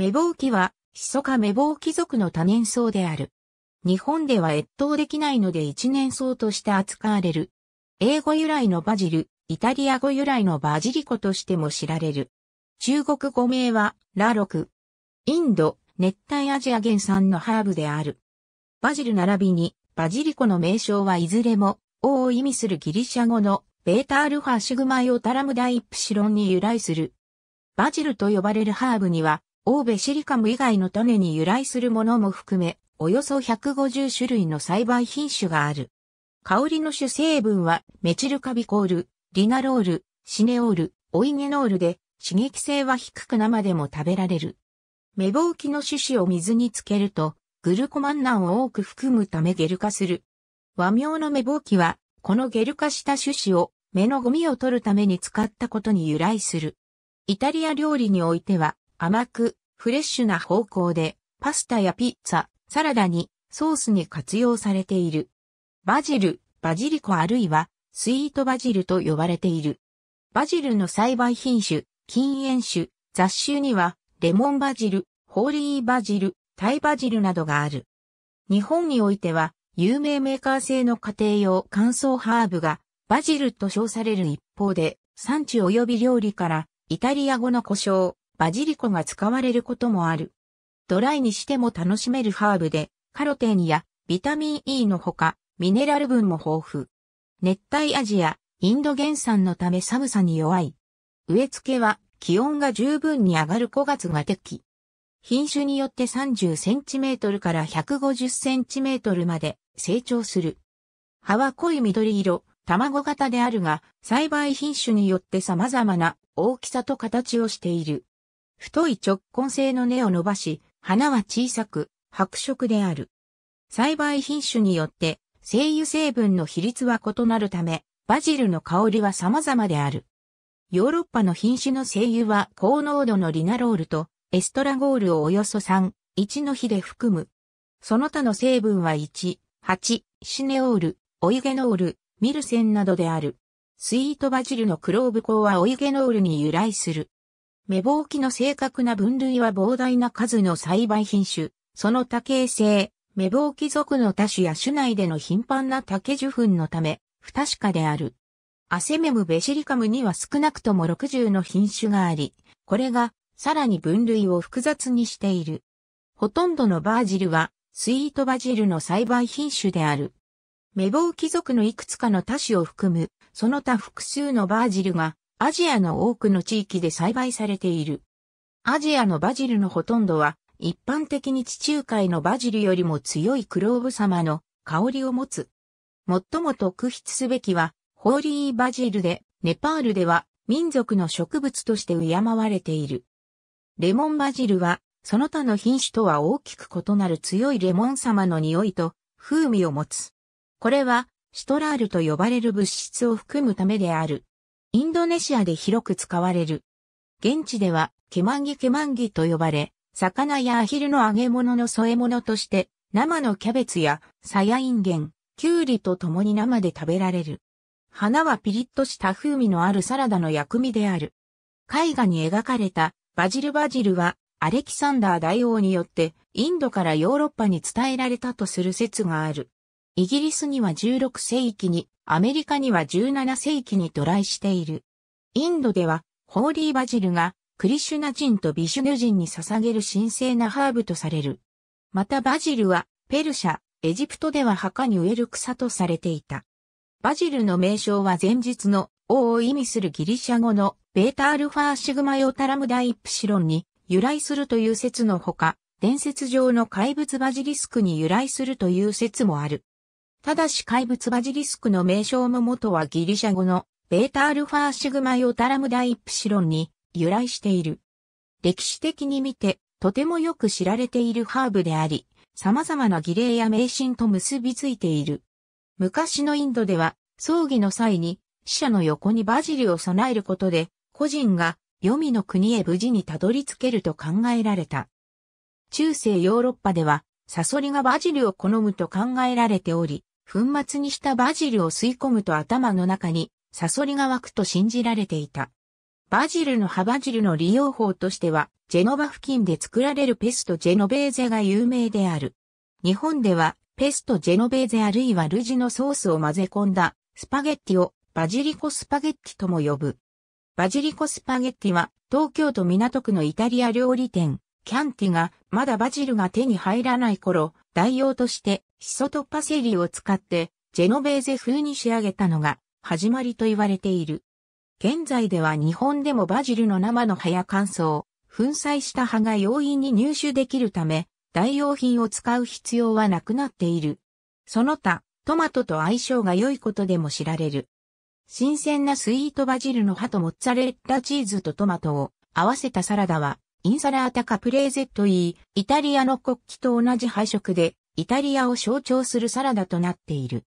メボウキは、ヒソカメボウキ族の多年草である。日本では越冬できないので一年草として扱われる。英語由来のバジル、イタリア語由来のバジリコとしても知られる。中国語名は、ラロク。インド、熱帯アジア原産のハーブである。バジル並びに、バジリコの名称はいずれも、王を意味するギリシャ語の、ベータアルファシグマイオタラムダイプシロンに由来する。バジルと呼ばれるハーブには、オーベシリカム以外の種に由来するものも含め、およそ150種類の栽培品種がある。香りの主成分は、メチルカビコール、リナロール、シネオール、オイゲノールで、刺激性は低く生でも食べられる。芽ぼうきの種子を水につけると、グルコマンナンを多く含むためゲル化する。和名の芽ぼうきは、このゲル化した種子を、目のゴミを取るために使ったことに由来する。イタリア料理においては、甘く、フレッシュな方向で、パスタやピッツァ、サラダに、ソースに活用されている。バジル、バジリコあるいは、スイートバジルと呼ばれている。バジルの栽培品種、禁煙種、雑種には、レモンバジル、ホーリーバジル、タイバジルなどがある。日本においては、有名メーカー製の家庭用乾燥ハーブが、バジルと称される一方で、産地及び料理から、イタリア語の故障、バジリコが使われることもある。ドライにしても楽しめるハーブで、カロテンやビタミン E のほか、ミネラル分も豊富。熱帯アジア、インド原産のため寒さに弱い。植え付けは気温が十分に上がる5月が適。品種によって30センチメートルから150センチメートルまで成長する。葉は濃い緑色、卵型であるが、栽培品種によって様々な大きさと形をしている。太い直根性の根を伸ばし、花は小さく、白色である。栽培品種によって、精油成分の比率は異なるため、バジルの香りは様々である。ヨーロッパの品種の精油は高濃度のリナロールとエストラゴールをおよそ3、1の比で含む。その他の成分は1、8、シネオール、オイゲノール、ミルセンなどである。スイートバジルのクローブ香はオイゲノールに由来する。芽ぼうきの正確な分類は膨大な数の栽培品種、その多形性、芽ぼうき族の多種や種内での頻繁な竹受粉のため、不確かである。アセメムベシリカムには少なくとも60の品種があり、これがさらに分類を複雑にしている。ほとんどのバージルはスイートバジルの栽培品種である。メボウ貴族のいくつかの多種を含む、その他複数のバージルがアジアの多くの地域で栽培されている。アジアのバジルのほとんどは、一般的に地中海のバジルよりも強いクローブ様の香りを持つ。最も特筆すべきは、ホーリーバジルで、ネパールでは民族の植物として敬われている。レモンバジルは、その他の品種とは大きく異なる強いレモン様の匂いと風味を持つ。これは、シトラールと呼ばれる物質を含むためである。インドネシアで広く使われる。現地では、ケマンギケマンギと呼ばれ、魚やアヒルの揚げ物の添え物として、生のキャベツや、サヤインゲン、キュウリと共に生で食べられる。花はピリッとした風味のあるサラダの薬味である。絵画に描かれたバジルバジルはアレキサンダー大王によってインドからヨーロッパに伝えられたとする説がある。イギリスには16世紀にアメリカには17世紀に渡来している。インドでは、ホーリーバジルが、クリシュナ人とビシュニュ人に捧げる神聖なハーブとされる。またバジルは、ペルシャ、エジプトでは墓に植える草とされていた。バジルの名称は前日の王を意味するギリシャ語のベータアルファシグマヨタラムダイプシロンに由来するという説のほか、伝説上の怪物バジリスクに由来するという説もある。ただし怪物バジリスクの名称も元はギリシャ語のベータアルファーシグマヨタラムダイプシロンに由来している。歴史的に見てとてもよく知られているハーブであり、様々な儀礼や迷信と結びついている。昔のインドでは葬儀の際に死者の横にバジルを備えることで個人が黄泉の国へ無事にたどり着けると考えられた。中世ヨーロッパではサソリがバジルを好むと考えられており、粉末にしたバジルを吸い込むと頭の中にサソリが湧くと信じられていた。バジルの葉バジルの利用法としては、ジェノバ付近で作られるペストジェノベーゼが有名である。日本では、ペストジェノベーゼあるいはルジのソースを混ぜ込んだスパゲッティをバジリコスパゲッティとも呼ぶ。バジリコスパゲッティは東京都港区のイタリア料理店キャンティがまだバジルが手に入らない頃代用としてシソとパセリを使ってジェノベーゼ風に仕上げたのが始まりと言われている。現在では日本でもバジルの生の葉や乾燥、粉砕した葉が容易に入手できるため、代用品を使う必要はなくなっている。その他、トマトと相性が良いことでも知られる。新鮮なスイートバジルの葉とモッツァレッラチーズとトマトを合わせたサラダは、インサラータカプレーゼといい、イタリアの国旗と同じ配色で、イタリアを象徴するサラダとなっている。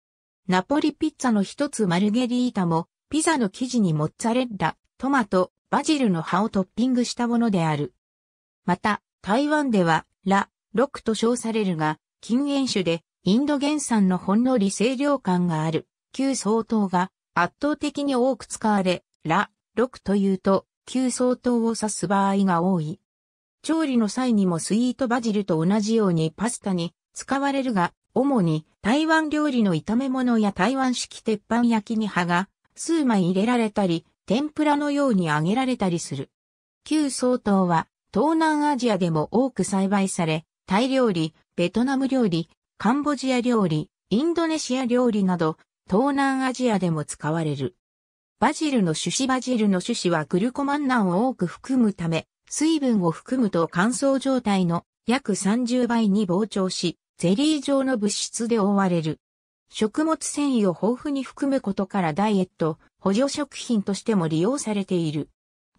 ナポリピッツァの一つマルゲリータも、ピザの生地にモッツァレッラ、トマト、バジルの葉をトッピングしたものである。また、台湾では、ラ、ロクと称されるが、禁煙種で、インド原産のほんのり清涼感がある、旧相当が圧倒的に多く使われ、ラ、ロクというと、旧相当を指す場合が多い。調理の際にもスイートバジルと同じようにパスタに使われるが、主に台湾料理の炒め物や台湾式鉄板焼きに葉が数枚入れられたり、天ぷらのように揚げられたりする。旧総統は東南アジアでも多く栽培され、タイ料理、ベトナム料理、カンボジア料理、インドネシア料理など、東南アジアでも使われる。バジルの種子バジルの種子はグルコマンナンを多く含むため、水分を含むと乾燥状態の約30倍に膨張し、ゼリー状の物質で覆われる。食物繊維を豊富に含むことからダイエット、補助食品としても利用されている。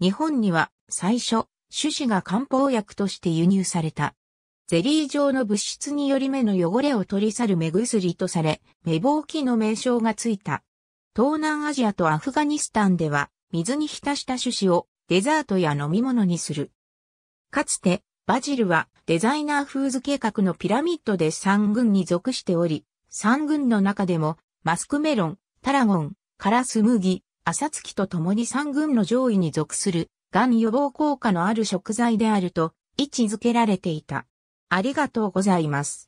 日本には最初、種子が漢方薬として輸入された。ゼリー状の物質により目の汚れを取り去る目薬とされ、目ぼうきの名称がついた。東南アジアとアフガニスタンでは、水に浸した種子をデザートや飲み物にする。かつて、バジルはデザイナーフーズ計画のピラミッドで3軍に属しており、3軍の中でもマスクメロン、タラゴン、カラス麦、アサツキと共に3軍の上位に属する、がん予防効果のある食材であると位置づけられていた。ありがとうございます。